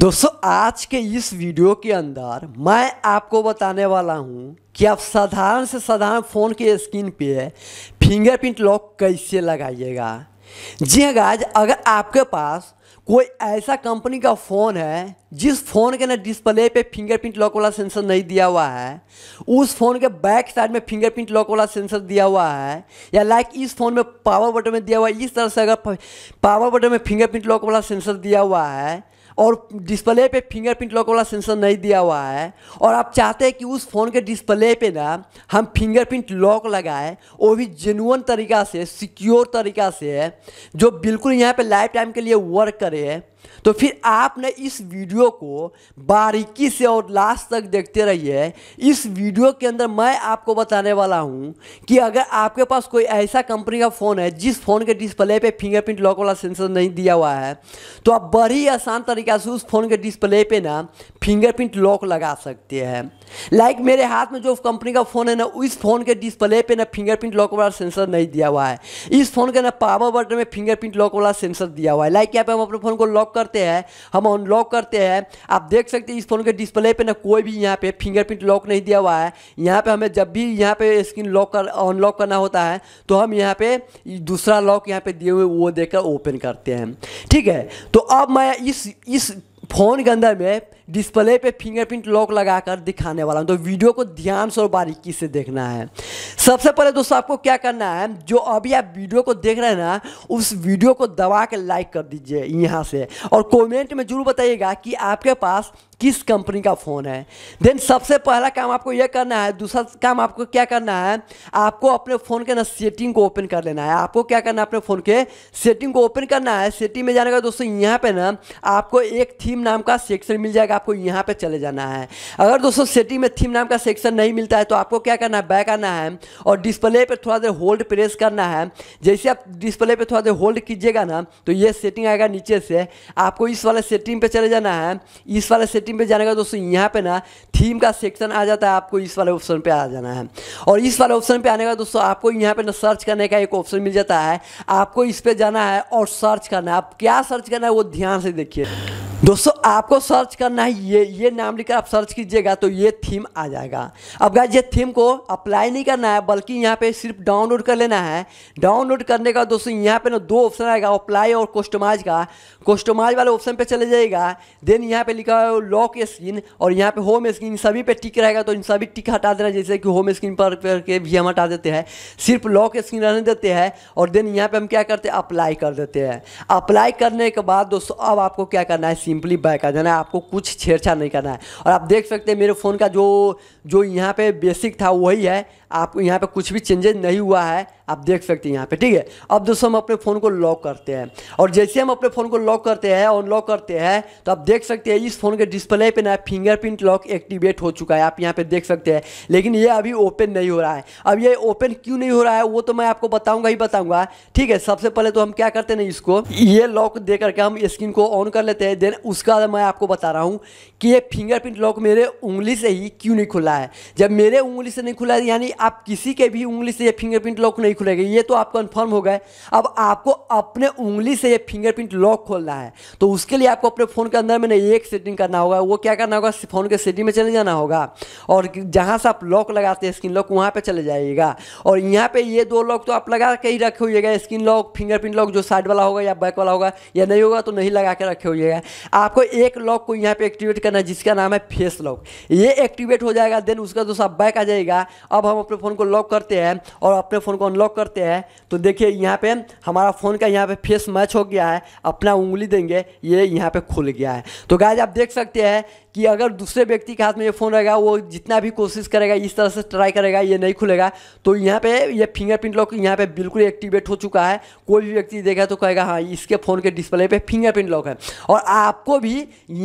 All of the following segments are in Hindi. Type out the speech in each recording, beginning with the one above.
दोस्तों आज के इस वीडियो के अंदर मैं आपको बताने वाला हूँ कि आप साधारण से साधारण फ़ोन के स्क्रीन पे फिंगरप्रिंट लॉक कैसे लगाइएगा जी हाँ गाज अगर आपके पास कोई ऐसा कंपनी का फ़ोन है जिस फ़ोन के ना डिस्प्ले पे फिंगरप्रिंट लॉक वाला सेंसर नहीं दिया हुआ है उस फ़ोन के बैक साइड में फिंगरप्रिंट लॉक वाला सेंसर दिया हुआ है या लाइक इस फ़ोन में पावर बटन में दिया हुआ है इस तरह से अगर पावर बटन में फिंगरप्रिंट लॉक वाला सेंसर दिया हुआ है और डिस्प्ले पे फिंगरप्रिंट लॉक वाला सेंसर नहीं दिया हुआ है और आप चाहते हैं कि उस फ़ोन के डिस्प्ले पे ना हम फिंगरप्रिंट लॉक लगाए वो भी जेनुअन तरीका से सिक्योर तरीका से जो बिल्कुल यहाँ पे लाइफ टाइम के लिए वर्क करे तो फिर आपने इस वीडियो को बारीकी से और लास्ट तक देखते रहिए इस वीडियो के अंदर मैं आपको बताने वाला हूं कि अगर आपके पास कोई ऐसा कंपनी का फ़ोन है जिस फ़ोन के डिस्प्ले पे फिंगरप्रिंट लॉक वाला सेंसर नहीं दिया हुआ है तो आप बड़ी आसान तरीके से उस फ़ोन के डिस्प्ले पे ना फिंगरप्रिंट लॉक लगा सकते हैं लाइक मेरे हाथ में जो कंपनी का फ़ोन है ना उस फ़ोन के डिस्प्ले पे ना फिंगरप्रिंट लॉक वाला सेंसर नहीं दिया हुआ है इस फ़ोन के ना पावर बटन में फिंगरप्रिंट लॉक वाला सेंसर दिया हुआ है लाइक यहाँ पे हम अपने फ़ोन को लॉक करते हैं हम अनलॉक करते हैं आप देख सकते हैं इस फोन के डिस्प्ले पे ना कोई भी यहाँ पे फिंगरप्रिंट लॉक नहीं दिया हुआ है यहाँ पे हमें जब भी यहाँ पे स्क्रीन लॉक कर अनलॉक करना होता है तो हम यहाँ पे दूसरा लॉक यहाँ पे दिए हुए वो देकर ओपन करते हैं ठीक है तो अब मैं इस इस फ़ोन के अंदर में डिस्प्ले पे फिंगरप्रिंट लॉक लगाकर दिखाने वाला हूँ तो वीडियो को ध्यान से और बारीकी से देखना है सबसे पहले दोस्तों आपको क्या करना है जो अभी आप वीडियो को देख रहे हैं ना उस वीडियो को दबा के लाइक कर दीजिए यहाँ से और कॉमेंट में जरूर बताइएगा कि आपके पास किस कंपनी का फ़ोन है देन सबसे पहला काम आपको यह करना है दूसरा काम आपको क्या करना है आपको अपने फ़ोन के ना सेटिंग को ओपन कर लेना है आपको क्या करना है अपने फ़ोन के सेटिंग को ओपन करना है सेटिंग में जाने का दोस्तों यहाँ पे ना आपको एक थीम नाम का सेक्शन मिल जाएगा आपको यहाँ पे चले जाना है अगर दोस्तों सेटिंग में थीम नाम का सेक्शन नहीं मिलता है तो आपको क्या करना है बैक आना है और डिस्प्ले पर थोड़ा देर होल्ड प्रेस करना है जैसे आप डिस्प्ले पर थोड़ा देर होल्ड कीजिएगा ना तो ये सेटिंग आएगा नीचे से आपको इस वाले सेटिंग पर चले जाना है इस वाले सेटिंग पर जाने का दोस्तों यहाँ पर ना थीम का सेक्शन आ जाता है आपको इस वाले ऑप्शन पर आ जाना है और इस वाले ऑप्शन पर आने का दोस्तों आपको यहाँ पर ना सर्च करने का एक ऑप्शन मिल जाता है आपको इस पर जाना है और सर्च करना है आप क्या सर्च करना है वो ध्यान से देखिए दोस्तों आपको सर्च करना है ये ये नाम लिखकर आप सर्च कीजिएगा तो ये थीम आ जाएगा अब गाइज ये थीम को अप्लाई नहीं करना है बल्कि यहाँ पे सिर्फ डाउनलोड कर लेना है डाउनलोड करने का दोस्तों यहाँ पे ना दो ऑप्शन आएगा अप्लाई और कस्टमाइज का कस्टमाइज वाले ऑप्शन पे चले जाएगा देन यहाँ पे लिखा है लॉक स्क्रीन और यहाँ पे होम स्क्रीन सभी पे टिक रहेगा तो इन सभी टिक हटा देना जैसे कि होम स्क्रीन पर करके भी हम हटा देते हैं सिर्फ लॉक स्क्रीन रहने देते हैं और देन यहाँ पर हम क्या करते हैं अप्लाई कर देते हैं अप्लाई करने के बाद दोस्तों अब आपको क्या करना है सिंपली बैक आ जाना है आपको कुछ छेड़छाड़ नहीं करना है और आप देख सकते हैं मेरे फ़ोन का जो जो यहाँ पे बेसिक था वही है आपको यहाँ पे कुछ भी चेंजेज नहीं हुआ है आप देख सकते हैं यहाँ पे ठीक है अब दोस्तों हम अपने फ़ोन को लॉक करते हैं और जैसे हम अपने फ़ोन को लॉक करते हैं अनलॉक करते हैं तो आप देख सकते हैं इस फ़ोन के डिस्प्ले पे ना फिंगरप्रिंट लॉक एक्टिवेट हो चुका है आप यहाँ पे देख सकते हैं लेकिन ये अभी ओपन नहीं हो रहा है अब ये ओपन क्यों नहीं हो रहा है वो तो मैं आपको बताऊँगा ही बताऊँगा ठीक है सबसे पहले तो हम क्या करते हैं इसको ये लॉक दे करके हम स्क्रीन को ऑन कर लेते हैं देन उसका मैं आपको बता रहा हूँ कि ये फिंगरप्रिंट लॉक मेरे उंगली से ही क्यों नहीं खुला है जब मेरे उंगली से नहीं खुला है यानी आप किसी के भी उंगली से ये फिंगरप्रिंट लॉक नहीं खुलेगा ये तो आप कन्फर्म हो गए अब आपको अपने उंगली से ये फिंगरप्रिंट लॉक खोलना है तो उसके लिए आपको अपने फ़ोन के अंदर में नहीं एक सेटिंग करना होगा वो क्या करना होगा फ़ोन के सेटिंग में चले जाना होगा और जहाँ से आप लॉक लगाते हैं स्क्रीन लॉक वहाँ पर चले जाइएगा और यहाँ पर ये दो लॉक तो आप लगा के ही रखे हुएगा स्क्रीन लॉक फिंगरप्रिंट लॉक जो साइड वाला होगा या बैक वाला होगा या नहीं होगा तो नहीं लगा के रखे हुएगा आपको एक लॉक को यहाँ पे एक्टिवेट करना है जिसका नाम है फेस लॉक ये एक्टिवेट हो जाएगा देन उसका जो सा बैक आ जाएगा अब हम अपने फ़ोन को लॉक करते हैं और अपने फ़ोन को अनलॉक करते हैं तो देखिए यहाँ पे हमारा फ़ोन का यहाँ पे फेस मैच हो गया है अपना उंगली देंगे ये यहाँ पे खुल गया है तो गाय आप देख सकते हैं कि अगर दूसरे व्यक्ति के हाथ में ये फ़ोन रहेगा वो जितना भी कोशिश करेगा इस तरह से ट्राई करेगा ये नहीं खुलेगा तो यहाँ पे ये फिंगरप्रिंट लॉक यहाँ पे बिल्कुल एक्टिवेट हो चुका है कोई भी व्यक्ति देखा तो कहेगा हाँ इसके फ़ोन के डिस्प्ले पे फिंगरप्रिंट लॉक है और आप आपको भी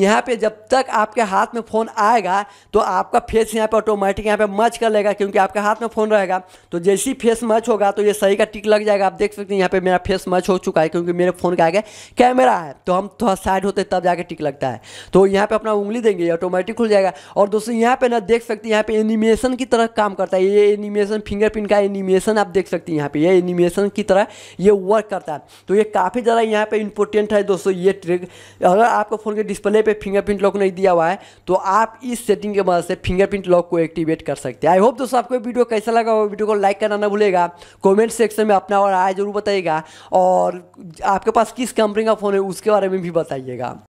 यहाँ पे जब तक आपके हाथ में फ़ोन आएगा तो आपका फेस यहाँ पे ऑटोमेटिक यहाँ पे मच कर लेगा क्योंकि आपके हाथ में फ़ोन रहेगा तो जैसे ही फेस मच होगा तो ये सही का टिक लग जाएगा आप देख सकते हैं यहाँ पे मेरा फेस मच हो चुका है क्योंकि मेरे फ़ोन का आगे कैमरा है तो हम थोड़ा साइड होते तब जाके टिक लगता है तो यहाँ पर अपना उंगली देंगे ऑटोमेटिक खुल जाएगा और दोस्तों यहाँ पर ना देख सकते हैं यहाँ पर एनिमेशन की तरह काम करता है ये एनिमेशन फिंगरप्रिंट का एनिमेशन आप देख सकते हैं यहाँ पर ये एनिमेशन की तरह ये वर्क करता है तो ये काफ़ी ज़्यादा यहाँ पर इंपॉर्टेंट है दोस्तों ये ट्रिक अगर आपको फ़ोन के डिस्प्ले पे फिंगरप्रिंट लॉक नहीं दिया हुआ है तो आप इस सेटिंग के मदद से फिंगरप्रिंट लॉक को एक्टिवेट कर सकते हैं आई होप दोस्तों आपको वीडियो कैसा लगा हो वीडियो को लाइक करना ना भूलेगा कमेंट सेक्शन में अपना और आया जरूर बताइएगा और आपके पास किस कंपनी का फ़ोन है उसके बारे में भी बताइएगा